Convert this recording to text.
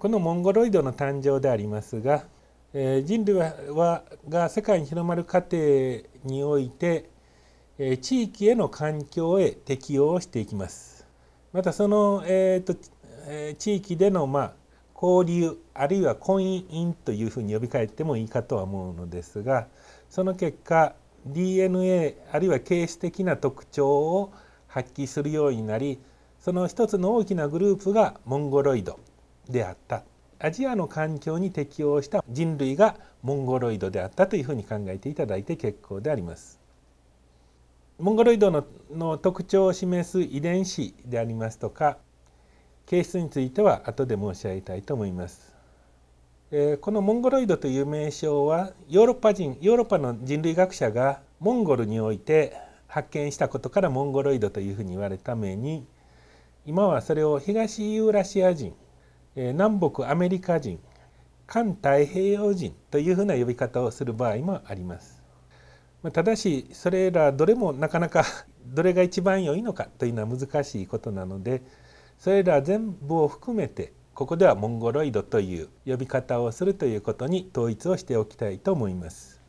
このモンゴロイドの誕生でありますが、えー、人類はが世界に広まる過程において、えー、地域への環境へ適応していきます。またその、えーとえー、地域での、まあ、交流あるいは婚姻というふうに呼びかえてもいいかとは思うのですがその結果 DNA あるいは形質的な特徴を発揮するようになりその一つの大きなグループがモンゴロイドであったアジアの環境に適応した人類がモンゴロイドであったというふうに考えていただいて結構であります。モンゴロイドのの特徴を示す遺伝子でありますとか形質については後で申し上げたいと思います。えー、このモンゴロイドという名称はヨーロッパ人ヨーロッパの人類学者がモンゴルにおいて発見したことからモンゴロイドというふうに言われたたに今はそれを東ユーラシア人南北アメリカ人環太平洋人というふうな呼び方をする場合もあります。ただしそれらどれもなかなか どれが一番良いのかというのは難しいことなのでそれら全部を含めてここではモンゴロイドという呼び方をするということに統一をしておきたいと思います。